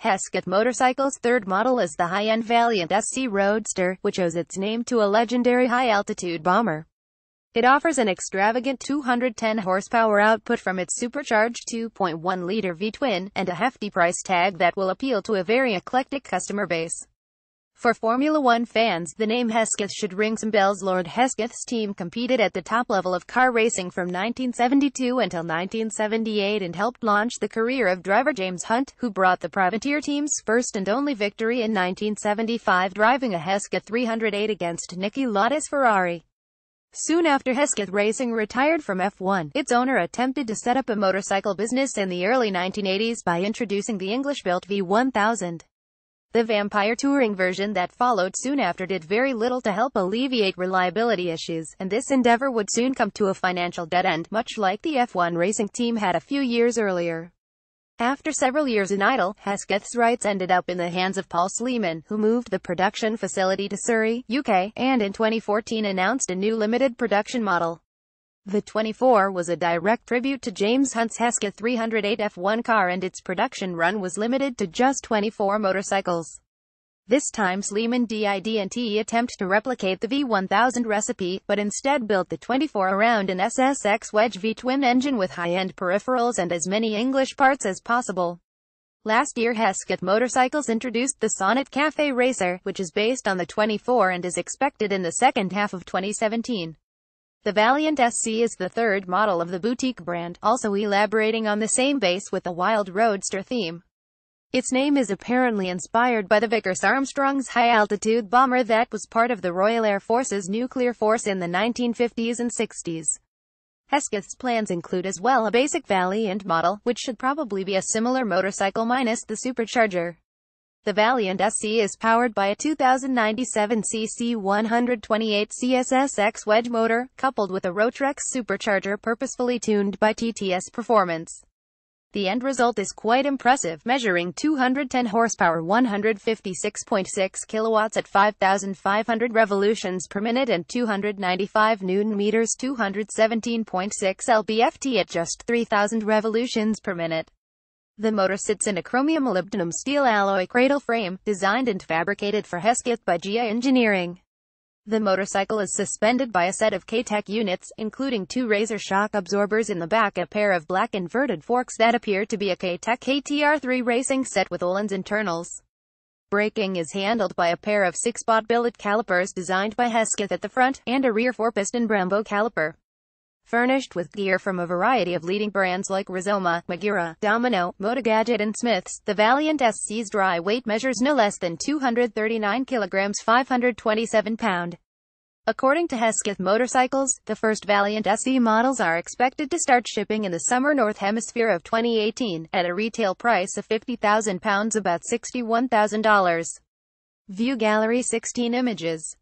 Hesketh Motorcycles' third model is the high-end Valiant SC Roadster, which owes its name to a legendary high-altitude bomber. It offers an extravagant 210 horsepower output from its supercharged 2.1-liter V-twin, and a hefty price tag that will appeal to a very eclectic customer base. For Formula One fans, the name Hesketh should ring some bells. Lord Hesketh's team competed at the top level of car racing from 1972 until 1978 and helped launch the career of driver James Hunt, who brought the privateer team's first and only victory in 1975 driving a Hesketh 308 against Nicky Lauda's Ferrari. Soon after Hesketh Racing retired from F1, its owner attempted to set up a motorcycle business in the early 1980s by introducing the English-built V1000. The vampire touring version that followed soon after did very little to help alleviate reliability issues, and this endeavor would soon come to a financial dead end, much like the F1 racing team had a few years earlier. After several years in idle, Hasketh's rights ended up in the hands of Paul Sleeman, who moved the production facility to Surrey, UK, and in 2014 announced a new limited production model. The 24 was a direct tribute to James Hunt's Heska 308 F1 car and its production run was limited to just 24 motorcycles. This time Sleeman DID&T attempt to replicate the V1000 recipe, but instead built the 24 around an SSX Wedge V-twin engine with high-end peripherals and as many English parts as possible. Last year Hesketh Motorcycles introduced the Sonnet Cafe Racer, which is based on the 24 and is expected in the second half of 2017. The Valiant SC is the third model of the boutique brand, also elaborating on the same base with the Wild Roadster theme. Its name is apparently inspired by the Vickers Armstrong's high-altitude bomber that was part of the Royal Air Force's nuclear force in the 1950s and 60s. Hesketh's plans include as well a basic Valiant model, which should probably be a similar motorcycle minus the supercharger. The Valiant SC is powered by a 2097cc 128 CSSX wedge motor, coupled with a Rotrex supercharger purposefully tuned by TTS Performance. The end result is quite impressive, measuring 210 horsepower, 156.6 kilowatts at 5,500 revolutions per minute and 295 newton meters, 217.6 lb-ft at just 3,000 revolutions per minute. The motor sits in a chromium molybdenum steel alloy cradle frame, designed and fabricated for Hesketh by GIA Engineering. The motorcycle is suspended by a set of K-Tech units, including two razor shock absorbers in the back a pair of black inverted forks that appear to be a K-Tech KTR3 racing set with Olin's internals. Braking is handled by a pair of six-spot billet calipers designed by Hesketh at the front, and a rear four-piston Brembo caliper furnished with gear from a variety of leading brands like Rizoma, Magura, Domino, Motogadget and Smiths. The Valiant SC's dry weight measures no less than 239 kilograms 527 pound. According to Hesketh Motorcycles, the first Valiant SE models are expected to start shipping in the summer North Hemisphere of 2018, at a retail price of £50,000 about $61,000. View Gallery 16 Images